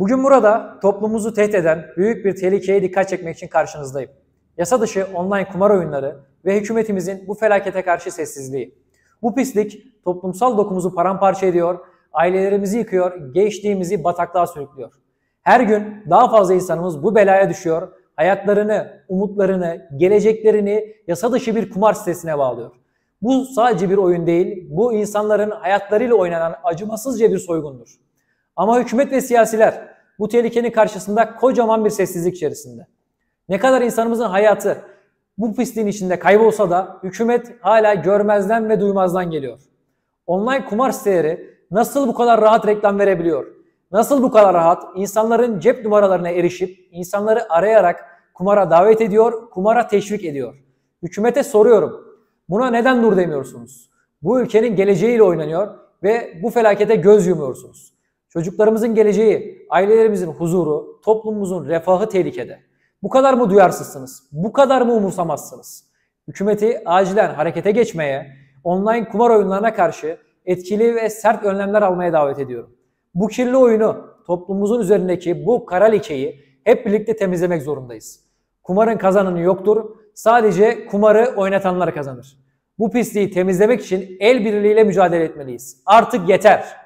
Bugün burada toplumumuzu tehdit eden büyük bir tehlikeye dikkat çekmek için karşınızdayım. Yasa dışı online kumar oyunları ve hükümetimizin bu felakete karşı sessizliği. Bu pislik toplumsal dokumuzu paramparça ediyor, ailelerimizi yıkıyor, gençliğimizi bataklığa sürüklüyor. Her gün daha fazla insanımız bu belaya düşüyor, hayatlarını, umutlarını, geleceklerini yasa dışı bir kumar sitesine bağlıyor. Bu sadece bir oyun değil, bu insanların hayatlarıyla oynanan acımasızca bir soygundur. Ama hükümet ve siyasiler bu tehlikenin karşısında kocaman bir sessizlik içerisinde. Ne kadar insanımızın hayatı bu pisliğin içinde kaybolsa da hükümet hala görmezden ve duymazdan geliyor. Online kumar siteleri nasıl bu kadar rahat reklam verebiliyor? Nasıl bu kadar rahat insanların cep numaralarına erişip insanları arayarak kumara davet ediyor, kumara teşvik ediyor? Hükümete soruyorum. Buna neden dur demiyorsunuz? Bu ülkenin geleceğiyle oynanıyor ve bu felakete göz yumuyorsunuz. Çocuklarımızın geleceği, ailelerimizin huzuru, toplumumuzun refahı tehlikede. Bu kadar mı duyarsızsınız? Bu kadar mı umursamazsınız? Hükümeti acilen harekete geçmeye, online kumar oyunlarına karşı etkili ve sert önlemler almaya davet ediyorum. Bu kirli oyunu, toplumumuzun üzerindeki bu kara lekeyi hep birlikte temizlemek zorundayız. Kumarın kazanını yoktur. Sadece kumarı oynatanlar kazanır. Bu pisliği temizlemek için el birliğiyle mücadele etmeliyiz. Artık yeter.